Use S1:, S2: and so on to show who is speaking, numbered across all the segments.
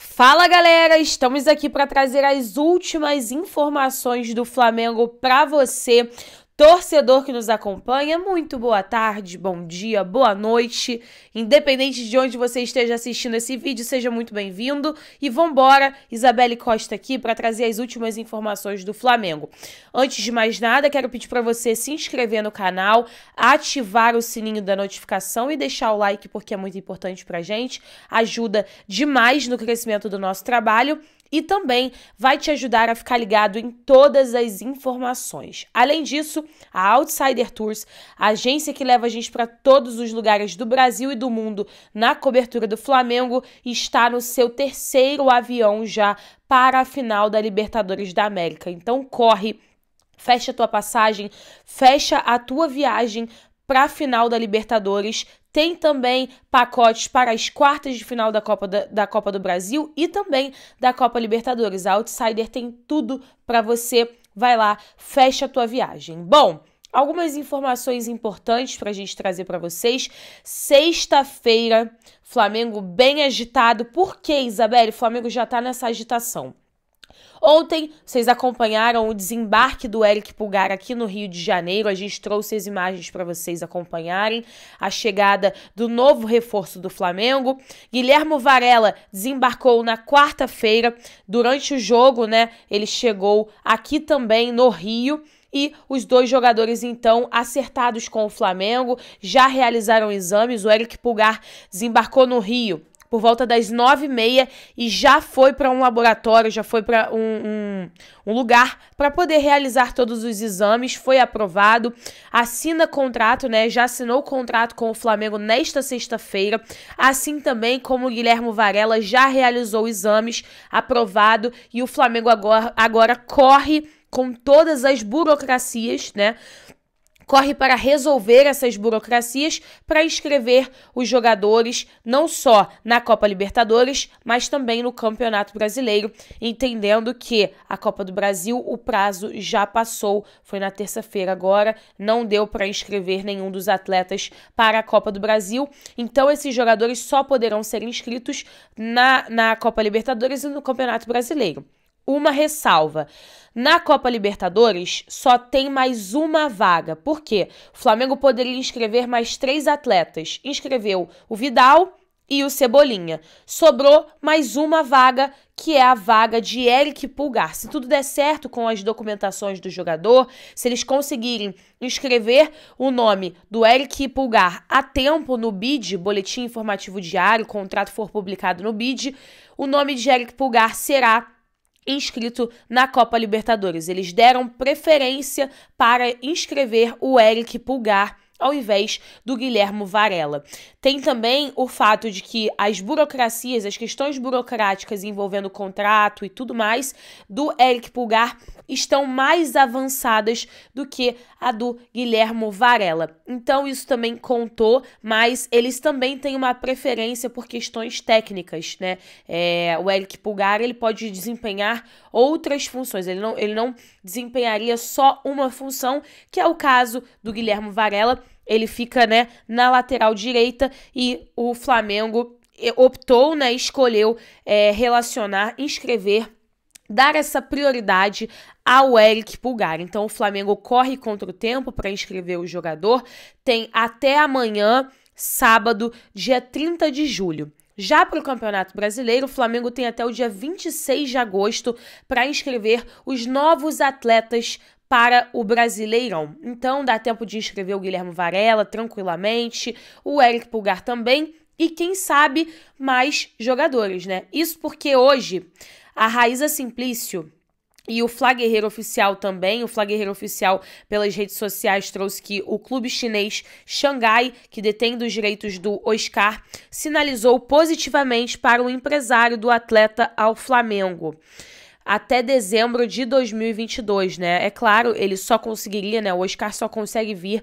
S1: Fala galera, estamos aqui para trazer as últimas informações do Flamengo para você Torcedor que nos acompanha, muito boa tarde, bom dia, boa noite. Independente de onde você esteja assistindo esse vídeo, seja muito bem-vindo. E vambora, Isabelle Costa aqui para trazer as últimas informações do Flamengo. Antes de mais nada, quero pedir para você se inscrever no canal, ativar o sininho da notificação e deixar o like porque é muito importante a gente. Ajuda demais no crescimento do nosso trabalho e também vai te ajudar a ficar ligado em todas as informações. Além disso, a Outsider Tours, a agência que leva a gente para todos os lugares do Brasil e do mundo na cobertura do Flamengo, está no seu terceiro avião já para a final da Libertadores da América. Então corre, fecha a tua passagem, fecha a tua viagem para a final da Libertadores tem também pacotes para as quartas de final da Copa, da, da Copa do Brasil e também da Copa Libertadores. A Outsider tem tudo para você. Vai lá, fecha a tua viagem. Bom, Algumas informações importantes para a gente trazer para vocês. Sexta-feira, Flamengo bem agitado. Por que, Isabelle? O Flamengo já está nessa agitação. Ontem vocês acompanharam o desembarque do Eric Pulgar aqui no Rio de Janeiro. A gente trouxe as imagens para vocês acompanharem. A chegada do novo reforço do Flamengo. Guilhermo Varela desembarcou na quarta-feira. Durante o jogo, né? Ele chegou aqui também no Rio. E os dois jogadores, então, acertados com o Flamengo, já realizaram exames. O Eric Pulgar desembarcou no Rio por volta das nove e meia e já foi para um laboratório, já foi para um, um, um lugar para poder realizar todos os exames. Foi aprovado, assina contrato, né? Já assinou o contrato com o Flamengo nesta sexta-feira, assim também como o Guilherme Varela já realizou exames, aprovado e o Flamengo agora, agora corre com todas as burocracias, né? corre para resolver essas burocracias para inscrever os jogadores não só na Copa Libertadores, mas também no Campeonato Brasileiro, entendendo que a Copa do Brasil o prazo já passou, foi na terça-feira agora, não deu para inscrever nenhum dos atletas para a Copa do Brasil. Então esses jogadores só poderão ser inscritos na, na Copa Libertadores e no Campeonato Brasileiro uma ressalva. Na Copa Libertadores, só tem mais uma vaga. Por quê? O Flamengo poderia inscrever mais três atletas. Inscreveu o Vidal e o Cebolinha. Sobrou mais uma vaga, que é a vaga de Eric Pulgar. Se tudo der certo com as documentações do jogador, se eles conseguirem inscrever o nome do Eric Pulgar a tempo no BID, Boletim Informativo Diário, o contrato for publicado no BID, o nome de Eric Pulgar será inscrito na Copa Libertadores. Eles deram preferência para inscrever o Eric Pulgar ao invés do Guilhermo Varela. Tem também o fato de que as burocracias, as questões burocráticas envolvendo contrato e tudo mais do Eric Pulgar estão mais avançadas do que a do Guilhermo Varela. Então isso também contou, mas eles também têm uma preferência por questões técnicas, né? É, o Eric Pulgar ele pode desempenhar outras funções, ele não, ele não desempenharia só uma função, que é o caso do Guilhermo Varela ele fica, né, na lateral direita e o Flamengo eh, optou, né, escolheu é, relacionar, inscrever dar essa prioridade ao Eric Pulgar. Então o Flamengo corre contra o tempo para inscrever o jogador, tem até amanhã, sábado, dia 30 de julho. Já para o Campeonato Brasileiro, o Flamengo tem até o dia 26 de agosto para inscrever os novos atletas para o Brasileirão. Então dá tempo de inscrever o Guilherme Varela tranquilamente, o Eric Pulgar também e quem sabe mais jogadores, né? Isso porque hoje a Raíza Simplício e o Fla Guerreiro Oficial também. O Fla Guerreiro Oficial, pelas redes sociais, trouxe que o clube chinês Xangai, que detém dos direitos do Oscar, sinalizou positivamente para o empresário do atleta ao Flamengo até dezembro de 2022, né? É claro, ele só conseguiria, né? O Oscar só consegue vir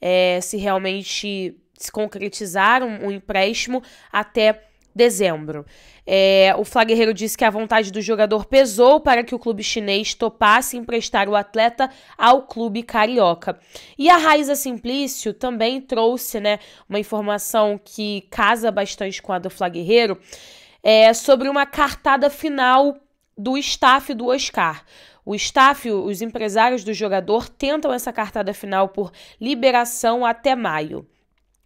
S1: é, se realmente se concretizar um, um empréstimo até dezembro. É, o Flá Guerreiro disse que a vontade do jogador pesou para que o clube chinês topasse emprestar o atleta ao clube carioca. E a Raiza Simplício também trouxe né, uma informação que casa bastante com a do Flá Guerreiro é, sobre uma cartada final do staff do Oscar. O staff, os empresários do jogador, tentam essa cartada final por liberação até maio.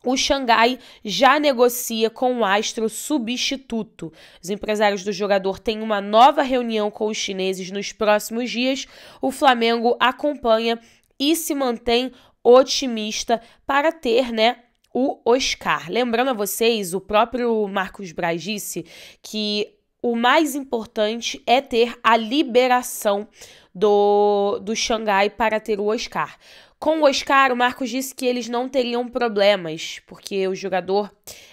S1: O Xangai já negocia com o astro substituto. Os empresários do jogador têm uma nova reunião com os chineses nos próximos dias. O Flamengo acompanha e se mantém otimista para ter, né, o Oscar. Lembrando a vocês, o próprio Marcos Braz disse que o mais importante é ter a liberação do, do Xangai para ter o Oscar. Com o Oscar, o Marcos disse que eles não teriam problemas, porque o jogador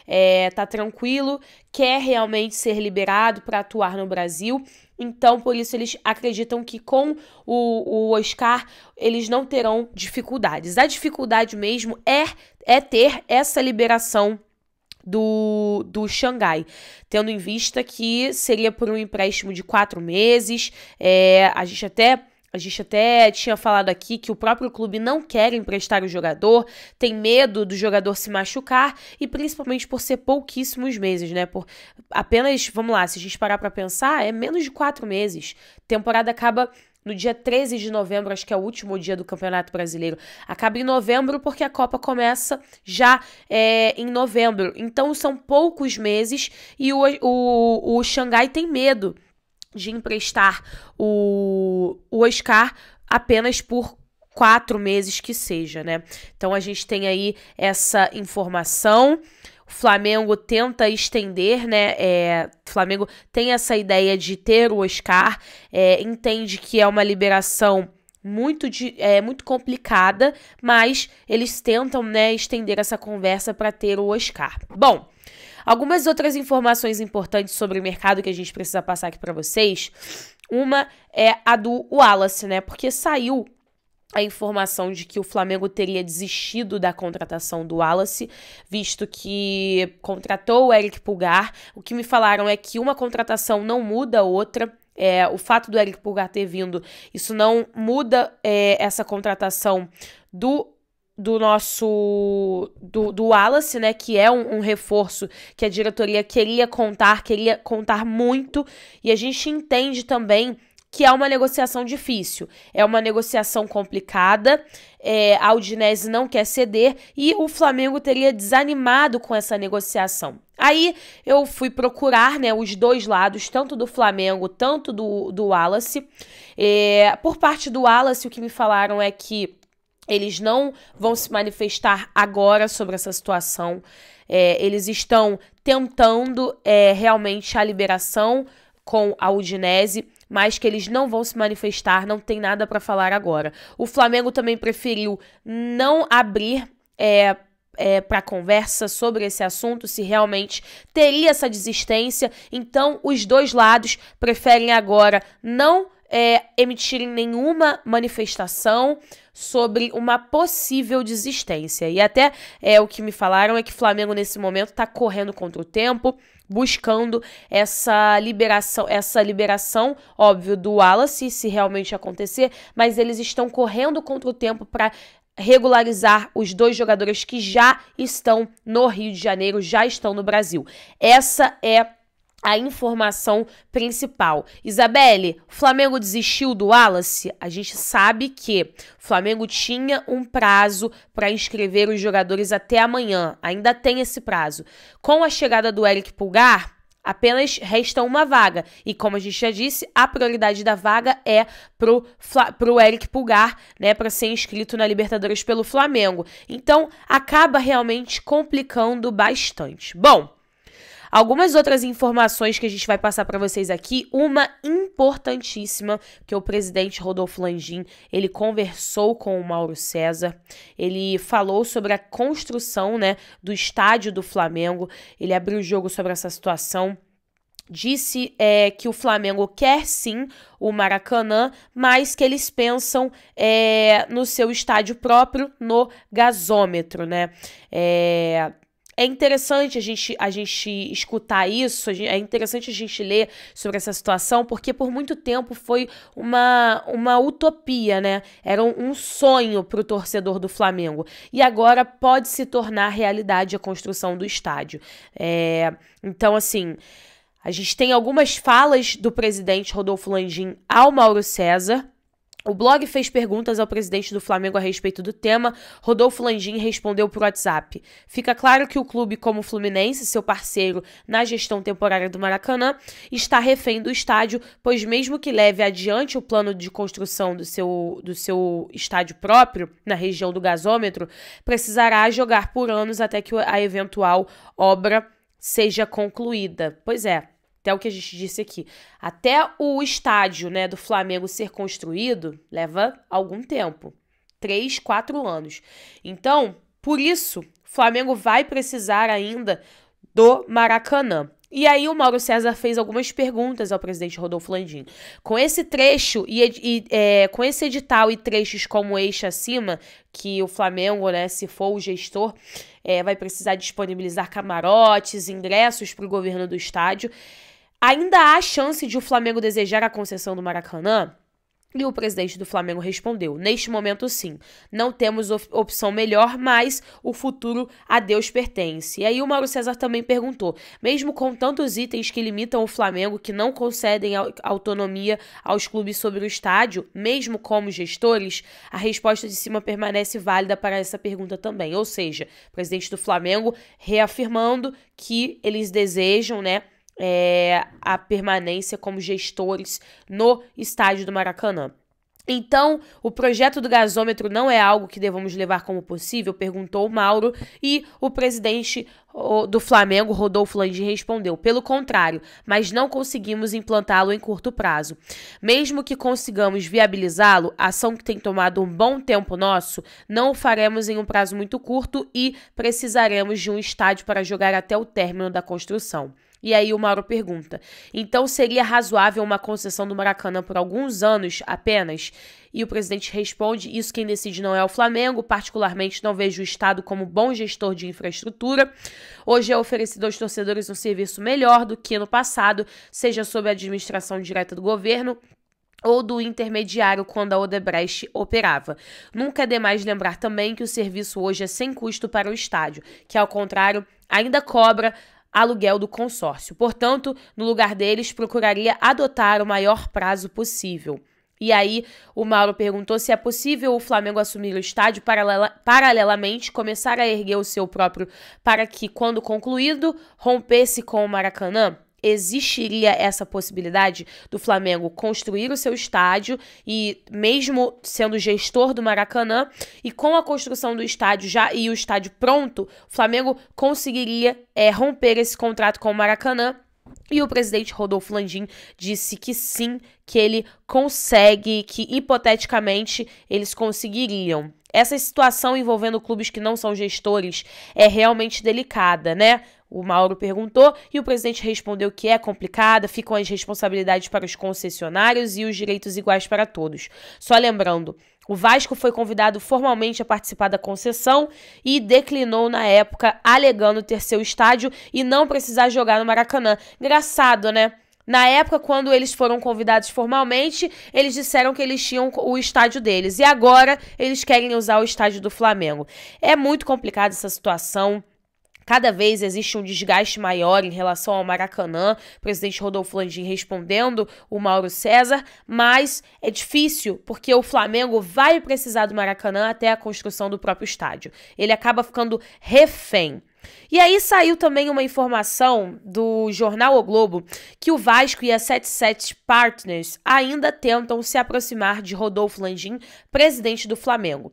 S1: é, tá tranquilo, quer realmente ser liberado para atuar no Brasil. Então, por isso, eles acreditam que com o, o Oscar eles não terão dificuldades. A dificuldade mesmo é, é ter essa liberação do, do Xangai, tendo em vista que seria por um empréstimo de quatro meses. É, a gente até. A gente até tinha falado aqui que o próprio clube não quer emprestar o jogador, tem medo do jogador se machucar e principalmente por ser pouquíssimos meses, né? Por apenas, vamos lá, se a gente parar para pensar, é menos de quatro meses. A temporada acaba no dia 13 de novembro, acho que é o último dia do Campeonato Brasileiro. Acaba em novembro porque a Copa começa já é, em novembro. Então são poucos meses e o, o, o Xangai tem medo de emprestar o, o Oscar apenas por quatro meses que seja, né? Então a gente tem aí essa informação o Flamengo tenta estender, né? É, o Flamengo tem essa ideia de ter o Oscar, é, entende que é uma liberação muito de, é muito complicada, mas eles tentam, né, estender essa conversa para ter o Oscar. Bom, algumas outras informações importantes sobre o mercado que a gente precisa passar aqui para vocês. Uma é a do Wallace, né? Porque saiu a informação de que o Flamengo teria desistido da contratação do Wallace, visto que contratou o Eric Pulgar. O que me falaram é que uma contratação não muda a outra. É, o fato do Eric Pulgar ter vindo, isso não muda é, essa contratação do do nosso do, do Wallace, né, que é um, um, reforço que a diretoria queria contar, queria contar muito, e a gente entende também que é uma negociação difícil, é uma negociação complicada, é, a Udinese não quer ceder e o Flamengo teria desanimado com essa negociação. Aí eu fui procurar né, os dois lados, tanto do Flamengo, tanto do, do Wallace. É, por parte do Wallace, o que me falaram é que eles não vão se manifestar agora sobre essa situação. É, eles estão tentando é, realmente a liberação com a Udinese mas que eles não vão se manifestar, não tem nada para falar agora. O Flamengo também preferiu não abrir é, é, para conversa sobre esse assunto, se realmente teria essa desistência. Então, os dois lados preferem agora não é, emitirem nenhuma manifestação sobre uma possível desistência. E até é, o que me falaram é que o Flamengo, nesse momento, está correndo contra o tempo, buscando essa liberação, essa liberação, óbvio, do Wallace, se realmente acontecer, mas eles estão correndo contra o tempo para regularizar os dois jogadores que já estão no Rio de Janeiro, já estão no Brasil. Essa é a informação principal. Isabelle, Flamengo desistiu do Wallace? A gente sabe que o Flamengo tinha um prazo para inscrever os jogadores até amanhã. Ainda tem esse prazo. Com a chegada do Eric Pulgar, Apenas resta uma vaga. E como a gente já disse, a prioridade da vaga é pro, pro Eric Pulgar, né? para ser inscrito na Libertadores pelo Flamengo. Então, acaba realmente complicando bastante. Bom, Algumas outras informações que a gente vai passar para vocês aqui, uma importantíssima que o presidente Rodolfo Landim, ele conversou com o Mauro César, ele falou sobre a construção, né, do estádio do Flamengo, ele abriu o jogo sobre essa situação disse é, que o Flamengo quer sim o Maracanã, mas que eles pensam é, no seu estádio próprio no gasômetro, né? É, é interessante a gente, a gente escutar isso, é interessante a gente ler sobre essa situação, porque por muito tempo foi uma, uma utopia, né? Era um, um sonho para o torcedor do Flamengo. E agora pode se tornar realidade a construção do estádio. É, então, assim. A gente tem algumas falas do presidente Rodolfo Landim ao Mauro César, o blog fez perguntas ao presidente do Flamengo a respeito do tema. Rodolfo Landim respondeu por WhatsApp. Fica claro que o clube, como o Fluminense, seu parceiro na gestão temporária do Maracanã, está refém do estádio, pois mesmo que leve adiante o plano de construção do seu, do seu estádio próprio, na região do gasômetro, precisará jogar por anos até que a eventual obra seja concluída. Pois é, até o que a gente disse aqui, até o estádio né, do Flamengo ser construído leva algum tempo. Três, quatro anos. Então, por isso, o Flamengo vai precisar ainda do Maracanã. E aí o Mauro César fez algumas perguntas ao presidente Rodolfo Landim. Com esse trecho e, e é, com esse edital e trechos como este acima, que o Flamengo, né, se for o gestor, é, vai precisar disponibilizar camarotes, ingressos para o governo do estádio. Ainda há chance de o Flamengo desejar a concessão do Maracanã? E o presidente do Flamengo respondeu: Neste momento, sim. Não temos opção melhor, mas o futuro a Deus pertence. E aí o Mauro César também perguntou: mesmo com tantos itens que limitam o Flamengo, que não concedem autonomia aos clubes sobre o estádio, mesmo como gestores, a resposta de cima permanece válida para essa pergunta também. Ou seja, o presidente do Flamengo reafirmando que eles desejam, né? é, a permanência como gestores no estádio do Maracanã. Então, o projeto do gasômetro não é algo que devamos levar como possível? perguntou Mauro. E o presidente do Flamengo, Rodolfo Landi, respondeu: pelo contrário, mas não conseguimos implantá-lo em curto prazo. Mesmo que consigamos viabilizá-lo, ação que tem tomado um bom tempo nosso, não o faremos em um prazo muito curto e precisaremos de um estádio para jogar até o término da construção. E aí o Mauro pergunta: então seria razoável uma concessão do Maracanã por alguns anos apenas? E o presidente responde: isso quem decide não é o Flamengo, particularmente não vejo o Estado como bom gestor de infraestrutura. Hoje é oferecido aos torcedores um serviço melhor do que no passado, seja sob a administração direta do governo ou do intermediário quando a Odebrecht operava. Nunca é demais lembrar também que o serviço hoje é sem custo para o estádio, que ao contrário ainda cobra aluguel do consórcio. Portanto, no lugar deles, procuraria adotar o maior prazo possível. E aí, o Mauro perguntou se é possível o Flamengo assumir o estádio paralela, paralelamente, começar a erguer o seu próprio, para que, quando concluído, rompesse com o Maracanã existiria essa possibilidade do Flamengo construir o seu estádio e mesmo sendo gestor do Maracanã e com a construção do estádio já e o estádio pronto, o Flamengo conseguiria é, romper esse contrato com o Maracanã e o presidente Rodolfo Landim disse que sim, que ele consegue, que hipoteticamente eles conseguiriam. Essa situação envolvendo clubes que não são gestores é realmente delicada, né? O Mauro perguntou e o presidente respondeu que é complicada, ficam as responsabilidades para os concessionários e os direitos iguais para todos. Só lembrando, o Vasco foi convidado formalmente a participar da concessão e declinou na época, alegando ter seu estádio e não precisar jogar no Maracanã. Engraçado, né? Na época, quando eles foram convidados formalmente, eles disseram que eles tinham o estádio deles. E agora eles querem usar o estádio do Flamengo. É muito complicada essa situação. Cada vez existe um desgaste maior em relação ao Maracanã, o presidente Rodolfo Landim respondendo o Mauro César, mas é difícil porque o Flamengo vai precisar do Maracanã até a construção do próprio estádio. Ele acaba ficando refém. E aí saiu também uma informação do jornal O Globo que o Vasco e a 77 Partners ainda tentam se aproximar de Rodolfo Landim, presidente do Flamengo.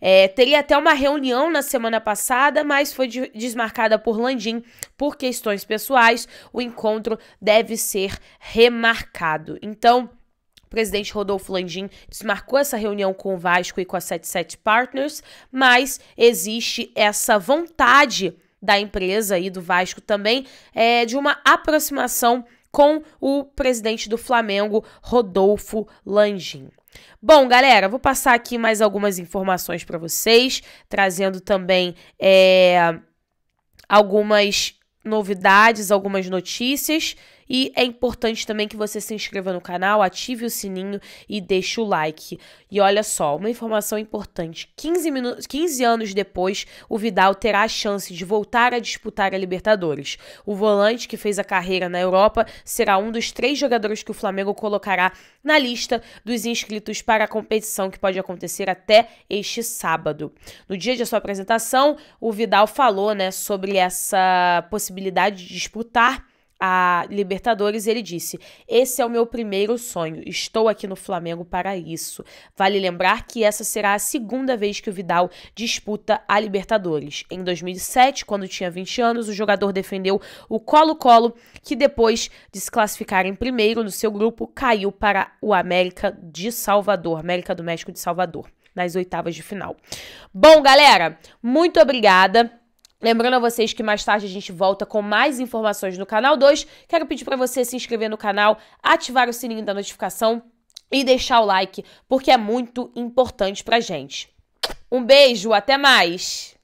S1: É, teria até uma reunião na semana passada, mas foi de desmarcada por Landim por questões pessoais. O encontro deve ser remarcado. Então o presidente Rodolfo Landim desmarcou essa reunião com o Vasco e com a 77 Partners, mas existe essa vontade da empresa e do Vasco também, é, de uma aproximação com o presidente do Flamengo, Rodolfo Landim. Bom, galera, vou passar aqui mais algumas informações para vocês, trazendo também é, algumas novidades, algumas notícias e é importante também que você se inscreva no canal, ative o sininho e deixe o like. E olha só, uma informação importante: 15, minutos, 15 anos depois, o Vidal terá a chance de voltar a disputar a Libertadores. O volante que fez a carreira na Europa será um dos três jogadores que o Flamengo colocará na lista dos inscritos para a competição que pode acontecer até este sábado. No dia de sua apresentação, o Vidal falou né, sobre essa possibilidade de disputar a Libertadores, ele disse: Esse é o meu primeiro sonho, estou aqui no Flamengo para isso. Vale lembrar que essa será a segunda vez que o Vidal disputa a Libertadores. Em 2007, quando tinha 20 anos, o jogador defendeu o Colo-Colo, que depois de se classificar em primeiro no seu grupo, caiu para o América de Salvador, América do México de Salvador, nas oitavas de final. Bom, galera, muito obrigada. Lembrando a vocês que mais tarde a gente volta com mais informações no canal 2. Quero pedir para você se inscrever no canal, ativar o sininho da notificação e deixar o like, porque é muito importante pra gente. Um beijo, até mais!